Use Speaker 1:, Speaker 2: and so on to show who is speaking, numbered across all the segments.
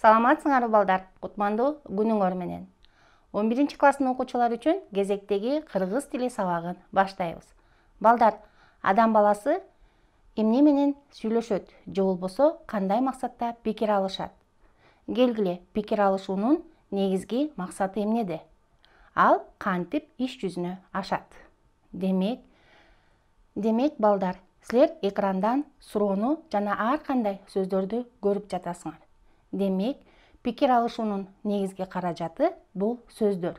Speaker 1: саламатсыңарбы балдар кутмандуу күнүңөр менен он биринчи класстын окуучулары үчүн кезектеги кыргыз тили сабагын баштайбыз балдар адам баласы эмне менен сүйлөшөт же болбосо кандай максатта пикир алышат келгиле пикир алышуунун негизги максаты эмнеде ал кантип иш жүзүнө ашат демек демек балдар силер экрандан суроону жана ар кандай сөздөрдү көрүп жатасыңар демек пикир алышуунун негизги каражаты бул сөздөр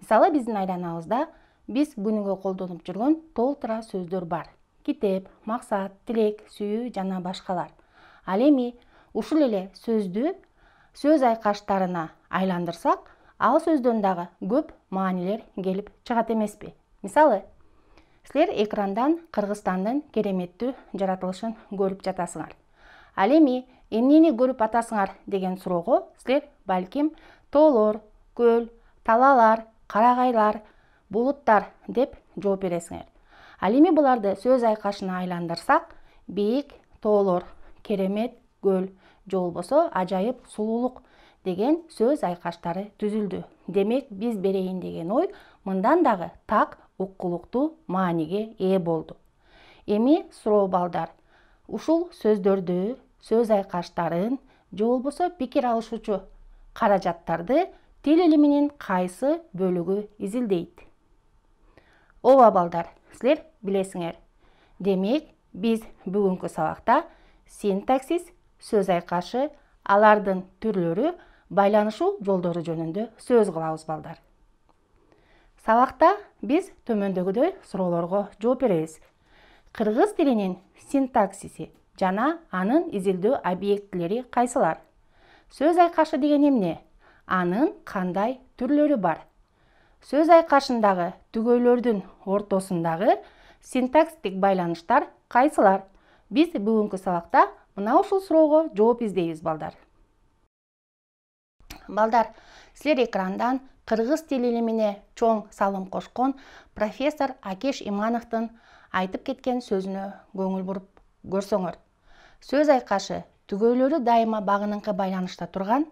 Speaker 1: мисалы биздин айланабызда биз күнүгө колдонуп жүргөн толтура сөздөр бар китеп максат тилек сүйүү жана башкалар ал эми ушул эле сөздү сөз айкаштарына айландырсак ал сөздөн дагы көп маанилер келип чыгат эмеспи мисалы силер экрандан кыргызстандын кереметтүү жаратылышын көрүп жатасыңар ал эми эмнени көрүп атасыңар деген суроого силер балким тоолор көл талаалар карагайлар булуттар деп жооп бересиңер ал эми буларды сөз айкашына айландырсак бийик тоолор керемет көл же болбосо ажайып сулуулук деген сөз айкаштары түзүлдү демек биз берейин деген ой мындан дагы так уккулуктуу мааниге ээ болду эми суроо балдар ушул сөздөрдү сөз айкаштарын же болбосо пикир алышуучу каражаттарды тил илиминин кайсы бөлүгү изилдейт ооба балдар силер билесиңер демек биз бүгүнкү сабакта синтаксис сөз айкашы алардын түрлөрү байланышуу жолдору жөнүндө сөз кылабыз балдар сабакта биз төмөндөгүдөй суроолорго жооп беребиз кыргыз тилинин синтаксиси жана анын изилдөө объектилери кайсылар сөз айкашы деген эмне анын кандай түрлөрү бар сөз айкашындагы түгөйлөрдүн ортосундагы синтакстик байланыштар кайсылар биз бүгүнкү сабакта мына ушул суроого жооп издейбиз балдар балдар силер экрандан кыргыз тил илимине чоң салым кошкон профессор акеш имановдун айтып кеткен сөзүнө көңүл буруп көрсөңөр сөз айкашы түгөйлөрү дайыма багыныңкы байланышта турган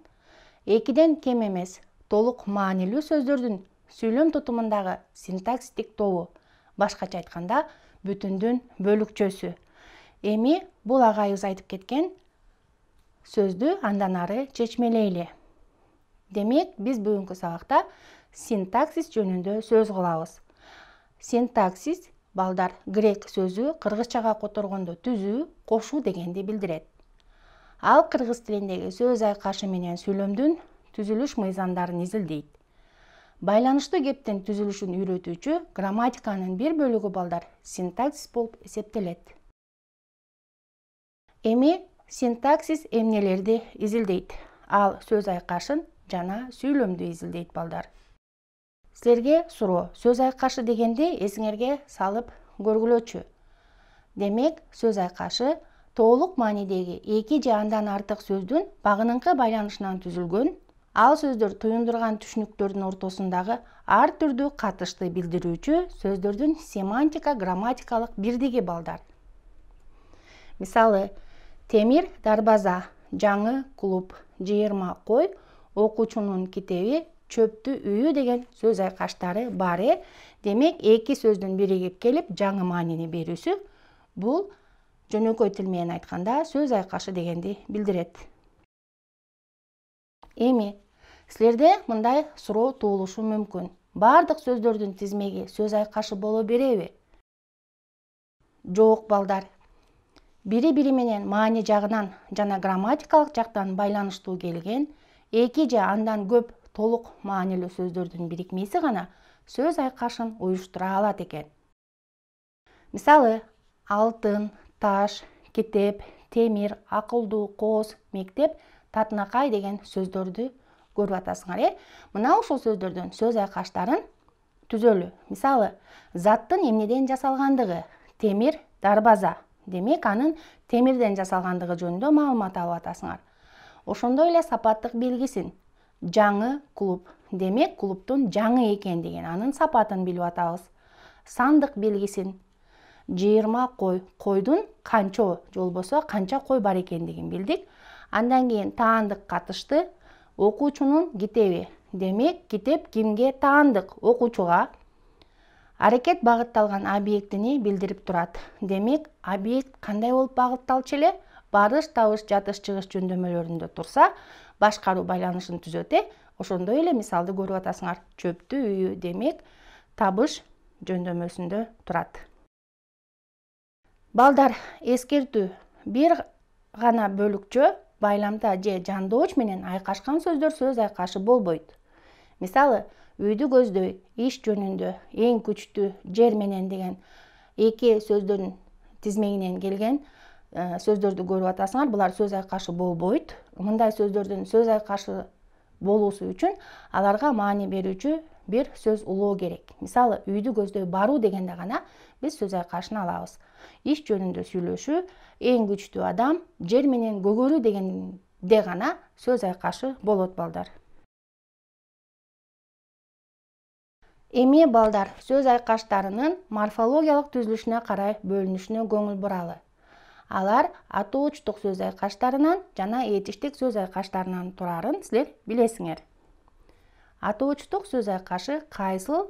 Speaker 1: экиден кем эмес толук маанилүү сөздөрдүн сүйлөм тутумундагы синтаксистик тобу башкача айтканда бүтүндүн бөлүкчөсү эми бул агайыбыз айтып кеткен сөздү андан ары чечмелейли демек биз бүгүнкү сабакта синтаксис жөнүндө сөз кылабыз синтаксис балдар грек сөзү кыргызчага которгондо түзүү кошуу дегенди билдирет ал кыргыз тилиндеги сөз айкашы менен сүйлөмдүн түзүлүш мыйзамдарын изилдейт байланыштуу кептин түзүлүшүн үйрөтүүчү грамматиканын бир бөлүгү балдар синтаксис болуп эсептелет эми синтаксис эмнелерди изилдейт ал сөз айкашын жана сүйлөмдү изилдейт балдар силерге суроо сөз айкашы дегенди эсиңерге салып көргүлөчү демек сөз айкашы толук маанидеги эки же андан артык сөздүн багыныңкы байланышынан түзүлгөн ал сөздөр туюндурган түшүнүктөрдүн ортосундагы ар түрдүү катышты билдирүүчү сөздөрдүн семантика грамматикалык бирдиги балдар мисалы темир дарбаза жаңы клуб жыйырма кой окуучунун китеби чөптү үйү деген сөз айкаштары бар э демек эки сөздүн биригип келип жаңы маанини берүүсү бул жөнөкөй тил менен айтканда сөз айкашы дегенди билдирет эми силерде мындай суроо туулушу мүмкүн баардык сөздөрдүн тизмеги сөз айкашы боло береби жок балдар бири бири менен маани жагынан жана грамматикалык жактан байланыштуу келген эки же андан көп толук маанилүү сөздөрдүн бирикмеси гана сөз айкашын уюштура алат экен мисалы алтын таш китеп темир акылдуу кооз мектеп татынакай деген сөздөрдү көрүп атасыңар э мына ушул сөздөрдүн сөз айкаштарын түзөлү мисалы заттын эмнеден жасалгандыгы темир дарбаза демек анын темирден жасалгандыгы жөнүндө маалымат алып атасыңар ошондой эле сапаттык белгисин жаңы клуб демек клубтун жаңы экендигин анын сапатын билип атабыз сандык белгисин жыйырма кой койдун канчо же болбосо канча кой бар экендигин билдик андан кийин таандык катышты окуучунун китеби демек китеп кимге таандык окуучуга аракет багытталган объектини билдирип турат демек объект кандай болуп багытталчу эле барыш табыш жатыш чыгыш жөндөмөлөрүндө турса башкаруу байланышын түзөт э ошондой эле мисалды көрүп атасыңар чөптү үйү демек табыш жөндөмөсүндө турат балдар эскертүү бир гана бөлүкчө байламда же жандооч менен айкашкан сөздөр сөз айкашы болбойт мисалы үйдү көздөй иш жөнүндө эң күчтүү жер менен деген эки сөздөрдүн тизмегинен келген Э, сөздөрдү көрүп атасыңар булар сөз айкашы болбойт мындай сөздөрдүн сөз айкашы болуусу үчүн аларга маани берүүчү бир сөз улоо керек мисалы үйдү көздөй баруу дегенде гана биз сөз айкашын алабыз иш жөнүндө сүйлөшүү эң күчтүү адам жер менен көгөрүү дегенде гана сөз айкашы болот балдар эми балдар сөз айкаштарынын морфологиялык түзүлүшүнө карай бөлүнүшүнө көңүл буралы алар учтук сөз айкаштарынан жана этиштик сөз айкаштарынан турарын силер билесиңер учтук сөз айкашы кайсыл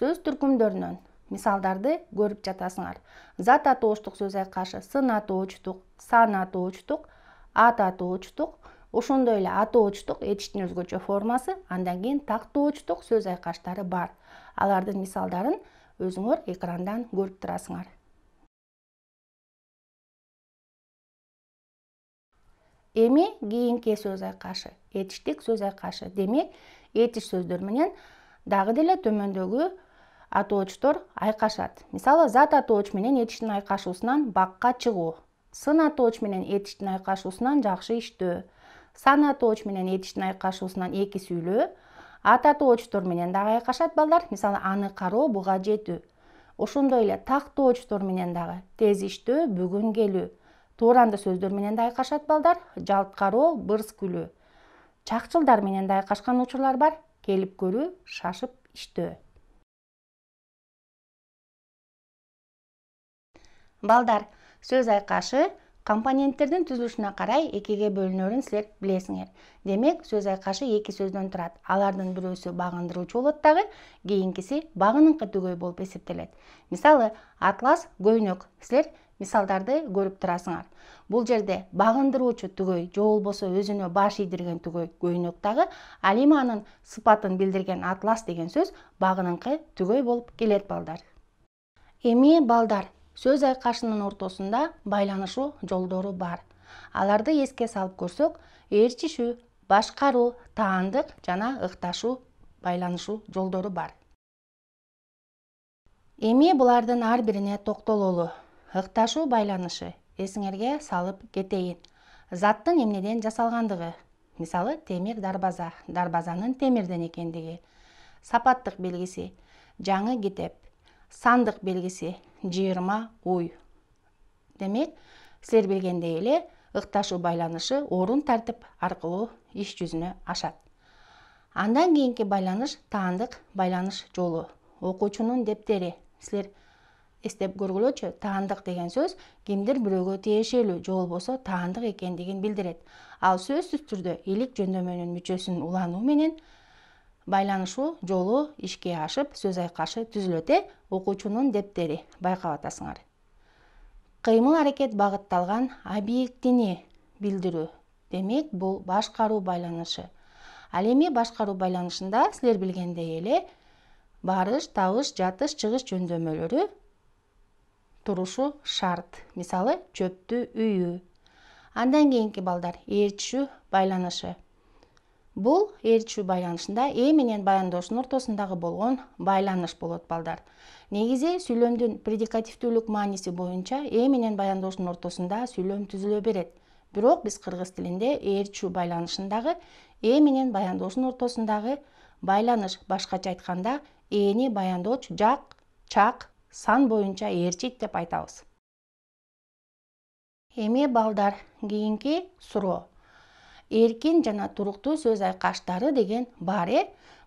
Speaker 1: сөз түркүмдөрүнөн мисалдарды көрүп жатасыңар зат учтук сөз айкашы сын учтук сан учтук ат учтук ошондой эле учтук этиштин өзгөчө формасы андан кийин учтук сөз айкаштары бар алардын мисалдарын өзүңөр экрандан көрүп турасыңар эми кийинки сөз айкашы этиштик сөз айкашы демек этиш сөздөр менен дагы деле төмөндөгү атоочтор айкашат мисалы зат атооч менен этиштин айкашуусунан бакка чыгуу сын атооч менен этиштин айкашуусунан жакшы иштөө сан атооч менен этиштин айкашуусунан эки сүйлөө ат атоочтор менен дагы айкашат балдар мисалы аны кароо буга жетүү ошондой эле тактоочтор менен дагы тез иштөө бүгүн келүү тууранды сөздөр менен да айкашат балдар жалткароо бырс күлүү чакчылдар менен да айкашкан учурлар бар келип көрүү шашып иштөө балдар сөз айкашы компоненттердин түзүлүшүнө карай экиге бөлүнөрүн силер билесиңер демек сөз айкашы эки сөздөн турат алардын бирөөсү багындыруучу болот дагы кийинкиси багыныңкы түгөй болуп эсептелет мисалы атлас көйнөк силер мисалдарды көрүп турасыңар бул жерде багындыруучу түгөй же болбосо өзүнө баш ийдирген түгөй көйнөк дагы алиманын сыпатын билдирген атлас деген сөз багыныңкы түгөй болуп келет балдар эми балдар сөз айкашынын ортосунда байланышуу жолдору бар аларды эске салып көрсөк ээрчишүү башкаруу таандык жана ыкташуу байланышуу жолдору бар эми булардын ар бирине токтололу ыкташуу байланышы эсиңерге салып кетейин заттын эмнеден жасалгандыгы мисалы темир дарбаза дарбазанын темирден экендиги сапаттык белгиси жаңы китеп сандык белгиси жыйырма уй демек силер билгендей эле ыкташуу байланышы орун тартип аркылуу иш жүзүнө ашат андан кийинки байланыш таандык байланыш жолу окуучунун дептери силер эстеп көргүлөчү таандык деген сөз кимдир бирөөгө тиешелүү же болбосо таандык экендигин билдирет ал сөзсүз түрдө ийлик жөндөмүнүн мүчөсүн улануу менен байланышуу жолу ишке ашып сөз айкашы түзүлөт э окуучунун дептери байкап атасыңар кыймыл аракет багытталган объектини билдирүү демек бул башкаруу байланышы ал эми башкаруу байланышында силер билгендей эле барыш табыш жатыш чыгыш жөндөмөлөрү турушу шарт мисалы чөптү үйүү андан кийинки балдар ээрчишүү байланышы бул ээрчүү байланышында э менен баяндооштун ортосундагы болгон байланыш болот балдар негизи сүйлөмдүн предикативдүүлүк мааниси боюнча э менен баяндоотун ортосунда сүйлөм түзүлө берет бирок биз кыргыз тилинде ээрчү байланышындагы э менен баяндооштун ортосундагы байланыш башкача айтканда ээни баяндоочу жак чак сан боюнча ээрчит деп айтабыз эми балдар кийинки суроо эркин жана туруктуу сөз айкаштары деген бар э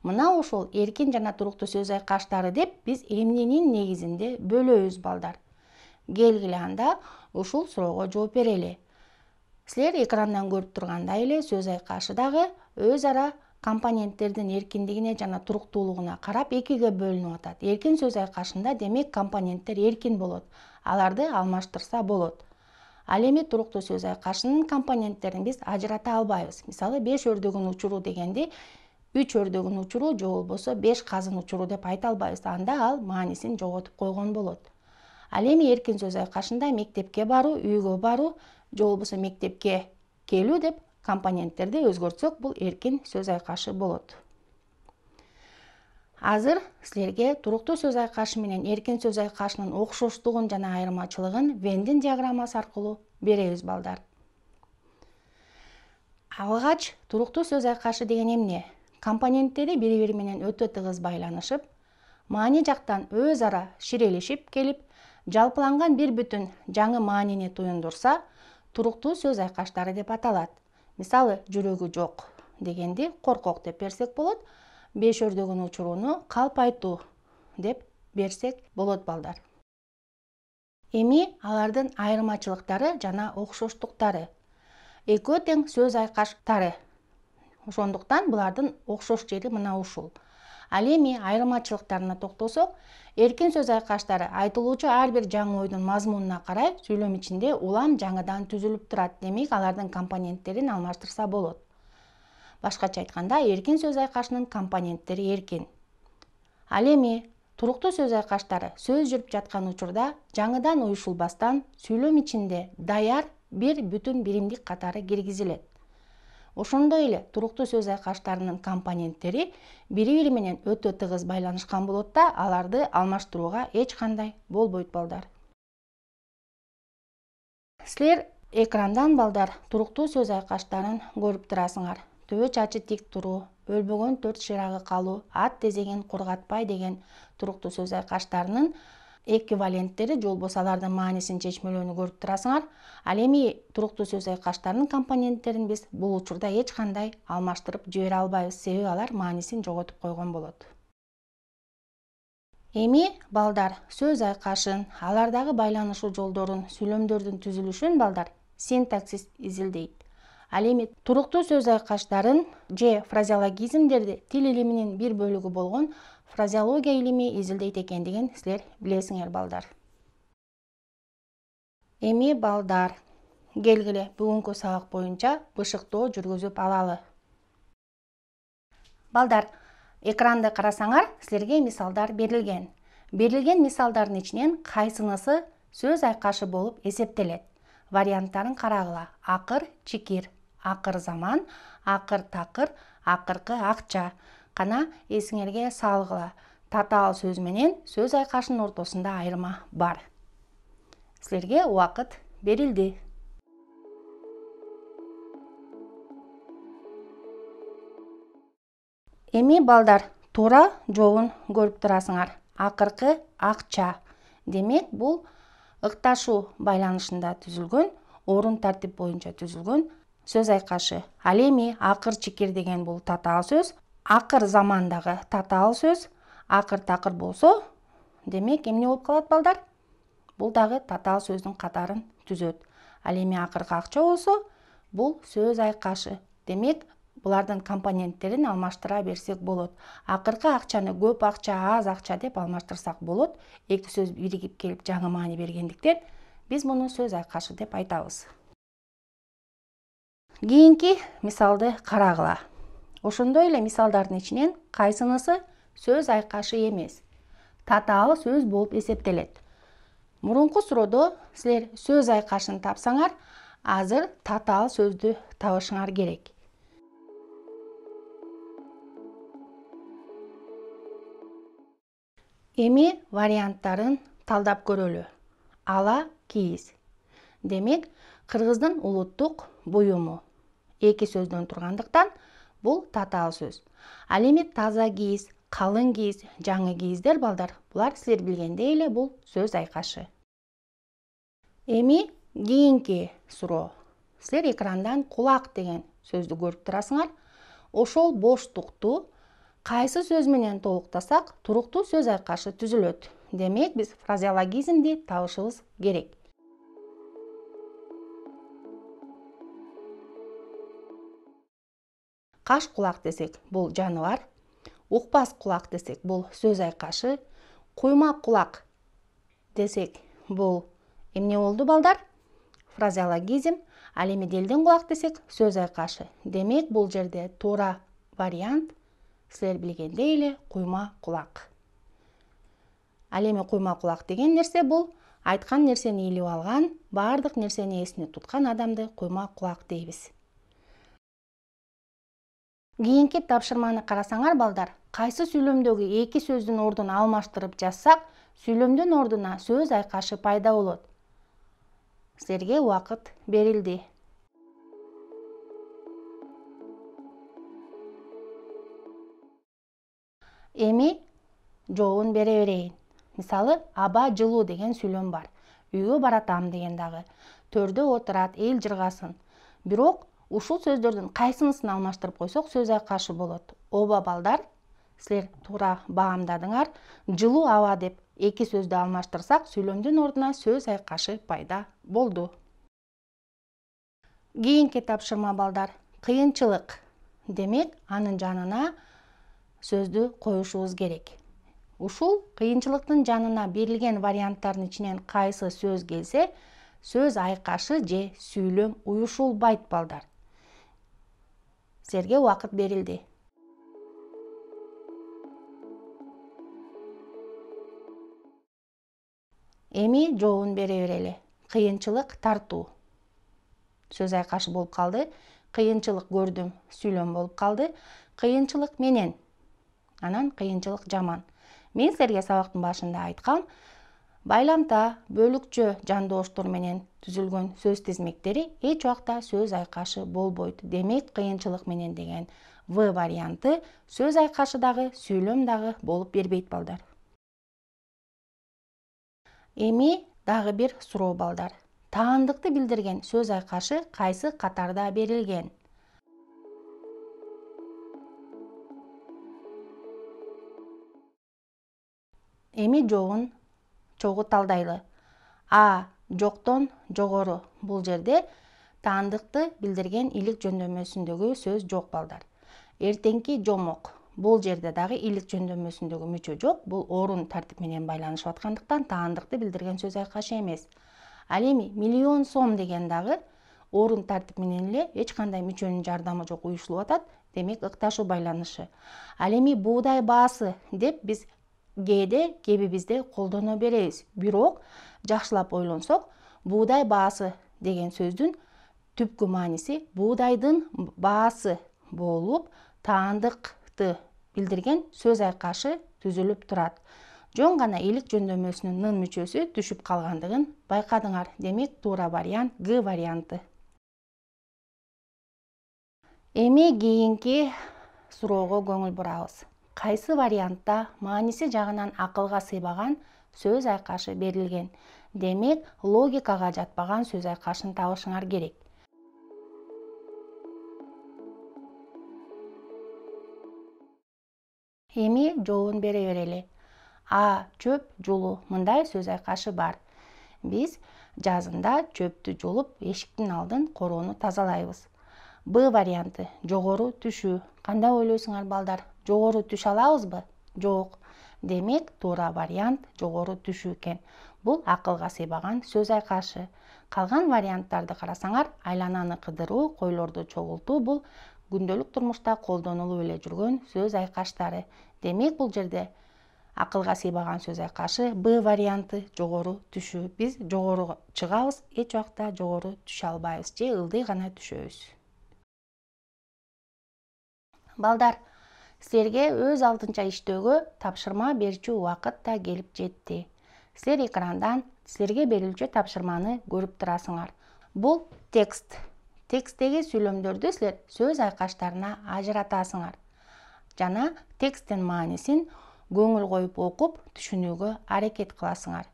Speaker 1: мына ошол эркин жана туруктуу сөз айкаштары деп биз эмненин негизинде бөлөбүз балдар келгиле анда ушул суроого жооп берели силер экрандан көрүп тургандай эле сөз айкашы дагы өз ара компоненттердин эркиндигине жана туруктуулугуна карап экиге бөлүнүп атат эркин сөз айкашында демек компоненттер эркин болот аларды алмаштырса болот ал эми туруктуу сөз айкашынын э, компоненттерин биз ажырата албайбыз мисалы беш өрдөгүн учуруу дегенди үч өрдөгүн учуруу же болбосо беш казын учуруу деп айта албайбыз анда ал маанисин жоготуп койгон болот ал эми эркин сөз айкашында э, мектепке баруу үйгө баруу же болбосо мектепке келүү деп компоненттерди өзгөртсөк бул эркин сөз айкашы болот азыр силерге туруктуу сөз айкашы менен эркин сөз айкашынын окшоштугун жана айырмачылыгын вендин диаграммасы аркылуу беребиз балдар алгач туруктуу сөз айкашы деген эмне компоненттери бири бири менен өтө тыгыз байланышып маани жактан өз ара ширелишип келип жалпыланган бир бүтүн жаңы маанини туюндурса туруктуу сөз айкаштары деп аталат мисалы жүрөгү жок дегенди коркок деп берсек болот беш өрдөгүн учурууну калп айтуу деп берсек болот балдар эми алардын айырмачылыктары жана окшоштуктары экөө тең сөз айкаштары ошондуктан булардын окшош жери мына ушул ал эми айырмачылыктарына токтолсок эркин сөз айкаштары айтылуучу ар бир жаңы ойдун мазмунуна карай сүйлөм ичинде улам жаңыдан түзүлүп турат демек алардын компоненттерин алмаштырса болот башкача айтканда эркин сөз айкашынын компоненттери эркин ал эми туруктуу сөз айкаштары сөз жүрүп жаткан учурда жаңыдан уюшулбастан сүйлөм ичинде даяр бир бүтүн биримдик катары киргизилет ошондой эле туруктуу сөз айкаштарынын компоненттери бири бири менен өтө тыгыз байланышкан болот да аларды алмаштырууга эч кандай болбойт балдар силер экрандан балдар туруктуу сөз айкаштарын көрүп турасыңар төбө чачы тик туруу өлбөгөн төрт ширагы калуу ат тезегин кургатпай деген туруктуу сөз айкаштарынын эквиваленттери же болбосо алардын маанисин чечмелөөнү көрүп турасыңар ал эми туруктуу сөз айкаштарынын компоненттерин биз бул учурда эч кандай алмаштырып жибере албайбыз себеби алар маанисин жоготуп койгон болот эми балдар сөз айкашын алардагы байланышуу жолдорун сүйлөмдөрдүн түзүлүшүн балдар синтаксис изилдейт ал эми туруктуу сөз айкаштарын же фразеологизмдерди тил илиминин бир бөлүгү болгон фразеология илими изилдейт экендигин силер билесиңер балдар эми балдар келгиле бүгүнкү сабак боюнча бышыктоо жүргүзүп алалы балдар экранды карасаңар силерге мисалдар берилген берилген мисалдардын ичинен кайсынысы сөз айкашы болуп эсептелет варианттарын карагыла акыр чикир акыр заман акыр такыр акыркы акча гана эсиңерге салгыла татаал сөз менен сөз айкашынын ортосунда айырма бар силерге убакыт берилди эми балдар туура жообун көрүп турасыңар акыркы акча демек бул ыкташуу байланышында түзүлгөн орун тартип боюнча түзүлгөн сөз айкашы ал эми акыр чикир деген бул татаал сөз акыр заман дагы татаал сөз акыр такыр болсо демек эмне болуп калат балдар бул дагы татаал сөздүн катарын түзөт ал эми акыркы акча болсо бул сөз айкашы демек булардын компоненттерин алмаштыра берсек болот акыркы акчаны көп акча аз акча деп алмаштырсак болот эки сөз биригип келип жаңы маани бергендиктен биз муну сөз айкашы деп айтабыз кийинки мисалды қарағыла. ошондой эле мисалдардын ичинен кайсынысы сөз айкашы эмес татаал сөз болуп эсептелет мурунку суроодо силер сөз айкашын тапсаңар азыр татаал сөздү табышыңар керек эми варианттарын талдап көрөлү ала кийиз демек кыргыздын улуттук буюму эки сөздөн тургандыктан бул татаал сөз ал эми таза кийиз калың кийиз жаңы кийиздер балдар булар силер билгендей эле бул сөз айкашы эми кийинки суроо силер экрандан кулак деген сөздү көрүп турасыңар ошол боштукту кайсы сөз менен толуктасак туруктуу сөз айкашы түзүлөт демек биз фразеологизмди табышыбыз керек қаш құлақ десек бұл жануар оқпас құлақ десек бұл сөз айқашы қойма құлақ десек бұл эмне олды балдар фразеологизм ал эми делден кулак десек сөз айқашы. демек бұл жерде тора вариант силер билгендей эле куйма құлақ әлемі эми құлақ деген нерсе бұл айтқан нерсени илип алған, баардык нерсени есіне тұтқан адамды Құйма құлақ дейбіз. кийинки тапшырманы карасаңар балдар кайсы сүйлөмдөгү эки сөздүн ордун алмаштырып жазсак сүйлөмдүн ордуна сөз айкашы пайда болот силерге убакыт берилди эми жообун бере берейин мисалы аба жылуу деген сүйлөм бар үйгө баратам деген дагы төрдө отурат эл жыргасын бирок ушул сөздөрдүн кайсынысын алмаштырып койсок сөз айкашы болот ооба балдар силер туура баамдадыңар жылуу аба деп эки сөздү алмаштырсак сүйлөмдүн ордуна сөз айкашы пайда болду кийинки тапшырма балдар кыйынчылык демек анын жанына сөздү коюшубуз керек ушул кыйынчылыктын жанына берилген варианттардын ичинен кайсы сөз келсе сөз айкашы же сүйлөм уюшулбайт балдар силерге убакыт берилди эми жообун бере берели кыйынчылык тартуу сөз айкашы болуп калды кыйынчылык көрдүм сүйлөм болуп калды кыйынчылык менен анан кыйынчылык жаман мен силерге сабактын башында айткам байланта бөлүкчө жандооштор менен түзүлгөн сөз тизмектери эч убакта сөз айкашы болбойт демек кыйынчылык менен деген в варианты сөз айкашы дагы сүйлөм дагы болуп бербейт балдар эми дагы бир суроо балдар таандыкты билдирген сөз айкашы кайсы катарда берилген эми жообун чогуу талдайлы а жоктон жогору бул жерде таандыкты билдирген илик жөндөмөсүндөгү сөз жок балдар эртеңки жомок бул жерде дагы илик жөндөмөсүндөгү мүчө жок бул орун тартип менен байланышып аткандыктан таандыкты билдирген сөз айкашы эмес ал эми миллион сом деген дагы орун тартип менен эле эч кандай мүчөнүн жардамы жок уюшулуп атат демек ыкташуу байланышы ал эми буудай баасы деп биз кээде кебибизде колдоно беребиз бирок жакшылап ойлонсок буудай баасы деген сөздүн түпкү мааниси буудайдын баасы болуп таандыкты билдирген сөз айкашы түзүлүп турат жөн гана ийлик жөндөмөсүнүн нын мүчөсү түшүп калгандыгын байкадыңар демек туура вариант г варианты эми кийинки суроого көңүл бурабыз кайсы вариантта мааниси жагынан акылга сыйбаган сөз айкашы берилген демек логикага жатпаган сөз айкашын табышыңар керек эми жообун бере берели а чөп жулуу мындай сөз айкашы бар биз жазында чөптү жулуп эшиктин алдын короону тазалайбыз б варианты жогору түшүү кандай ойлойсуңар балдар жогору түшө алабызбы жок демек туура вариант жогору түшүү экен бул акылга сыйбаган сөз айкашы калган варианттарды карасаңар айлананы кыдыруу койлорду чогултуу бул күндөлүк турмушта колдонулуп эле жүргөн сөз айкаштары демек бул жерде акылга сыйбаган сөз айкашы б варианты жогору түшүү биз жогору чыгабыз эч убакта жогору түшө албайбыз же ылдый гана түшөбүз балдар силерге өз алдынча иштөөгө тапшырма берчү убакыт да келип жетти силер экрандан силерге берилчү тапшырманы көрүп турасыңар бул текст тексттеги сүйлөмдөрдү силер сөз айкаштарына ажыратасыңар жана тексттин маанисин көңүл коюп окуп түшүнүүгө аракет кыласыңар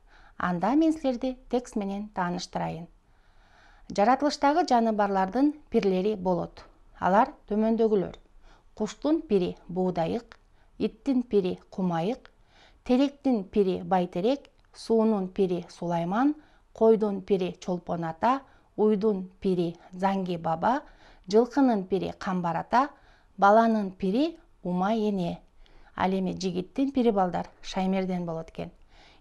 Speaker 1: анда мен силерди текст менен тааныштырайын жаратылыштагы жаныбарлардын пирлери болот алар төмөндөгүлөр коштон пере буудайык еттін пере кумайык Теректің пере байтерек суунун пере сулайман Қойдың пере Чолпоната, ата пере заңги баба Жылқының пере қамбарата, Баланың баланын пири умай эне ал эми пири балдар шаймерден болот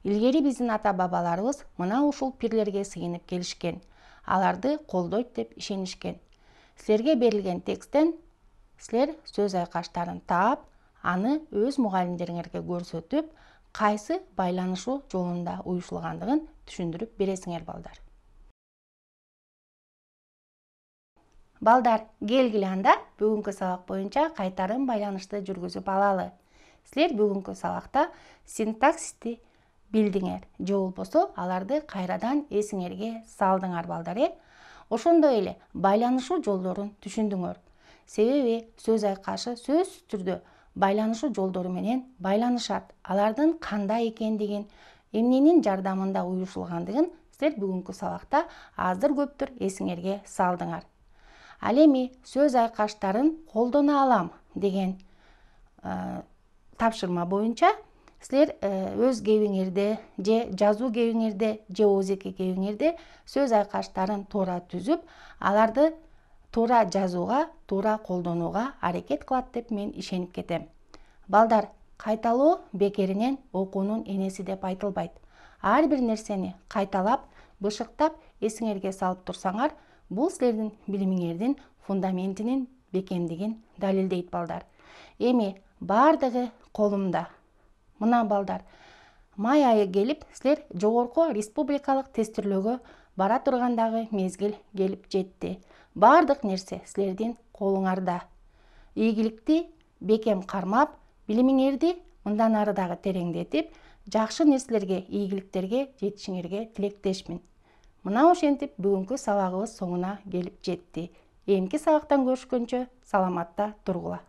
Speaker 1: Илгері біздің ата бабаларыбыз мұна ұшыл пирлерге сыйынып келишкен аларды колдойт деп ішенішкен. Сілерге берілген тексттен силер сөз айкаштарын таап аны өз мугалимдериңерге көрсөтүп кайсы байланышуу жолунда уюшулгандыгын түшүндүрүп бересиңер балдар балдар келгиле анда бүгүнкү сабак боюнча кайтарым байланышты жүргүзүп алалы силер бүгүнкү сабакта синтаксисти билдиңер же болбосо аларды кайрадан эсиңерге салдыңар балдар э ошондой эле байланышуу жолдорун түшүндүңөр себебі сөз айқашы сөз түрді байланысу жолдорыменен байланышат алардын екен деген, эмненин жардамында уюшулгандыгын силер бүгүнкү сабакта азыр көптүр есіңерге салдыңар ал сөз айқаштарын колдоно алам деген ә, тапшырма бойынша, силер ә, өз кебиңерде же жазу кебиңерде же озеке кебиңерде сөз айқаштарын тора түзіп аларды туура жазууга туура колдонууга аракет кылат деп мен ишенип кетем балдар кайталоо бекеринен окуунун энеси деп айтылбайт ар бир нерсени кайталап бышыктап эсиңерге салып турсаңар бул силердин билимиңердин фундаментинин бекемдигин далилдейт балдар эми баардыгы колумда мына балдар май айы келип силер жогорку республикалык тестирлөөгө бара тургандагы мезгил келип жетти баардык нерсе силердин колуңарда ийгиликти бекем кармап билимиңерди мындан ары дагы тереңдетип жакшы нерселерге ийгиликтерге жетишиңерге тилектешмин мына ошентип бүгүнкү сабагыбыз соңуна келип жетти эмки сабактан көрүшкөнчө саламатта тургула